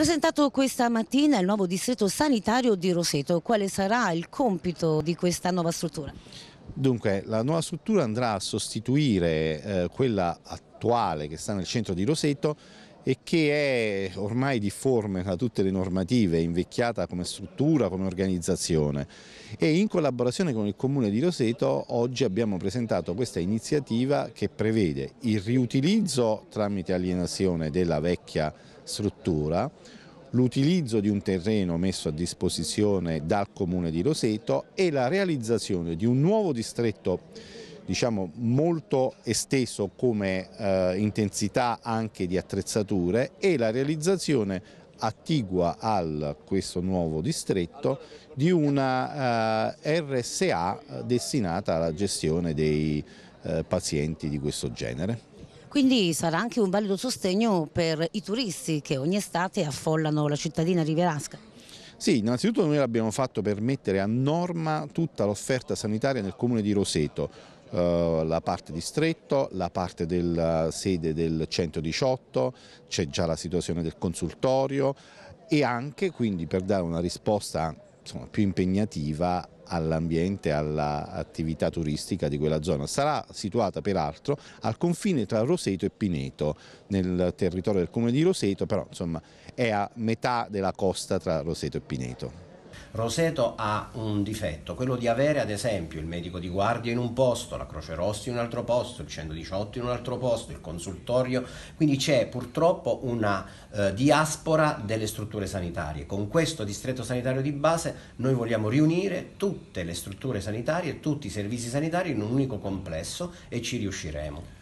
Presentato questa mattina il nuovo distretto sanitario di Roseto, quale sarà il compito di questa nuova struttura? Dunque, la nuova struttura andrà a sostituire eh, quella attuale che sta nel centro di Roseto e che è ormai difforme da tutte le normative, invecchiata come struttura, come organizzazione e in collaborazione con il Comune di Roseto oggi abbiamo presentato questa iniziativa che prevede il riutilizzo tramite alienazione della vecchia struttura, l'utilizzo di un terreno messo a disposizione dal Comune di Roseto e la realizzazione di un nuovo distretto diciamo, molto esteso come eh, intensità anche di attrezzature e la realizzazione attigua a questo nuovo distretto di una eh, RSA destinata alla gestione dei eh, pazienti di questo genere. Quindi sarà anche un valido sostegno per i turisti che ogni estate affollano la cittadina riverasca. Sì, innanzitutto noi l'abbiamo fatto per mettere a norma tutta l'offerta sanitaria nel comune di Roseto eh, la parte distretto, la parte della eh, sede del 118, c'è già la situazione del consultorio e anche quindi per dare una risposta insomma, più impegnativa all'ambiente, all'attività turistica di quella zona. Sarà situata peraltro al confine tra Roseto e Pineto, nel territorio del comune di Roseto, però insomma è a metà della costa tra Roseto e Pineto. Roseto ha un difetto, quello di avere ad esempio il medico di guardia in un posto, la Croce Rossa in un altro posto, il 118 in un altro posto, il consultorio, quindi c'è purtroppo una eh, diaspora delle strutture sanitarie. Con questo distretto sanitario di base noi vogliamo riunire tutte le strutture sanitarie, tutti i servizi sanitari in un unico complesso e ci riusciremo.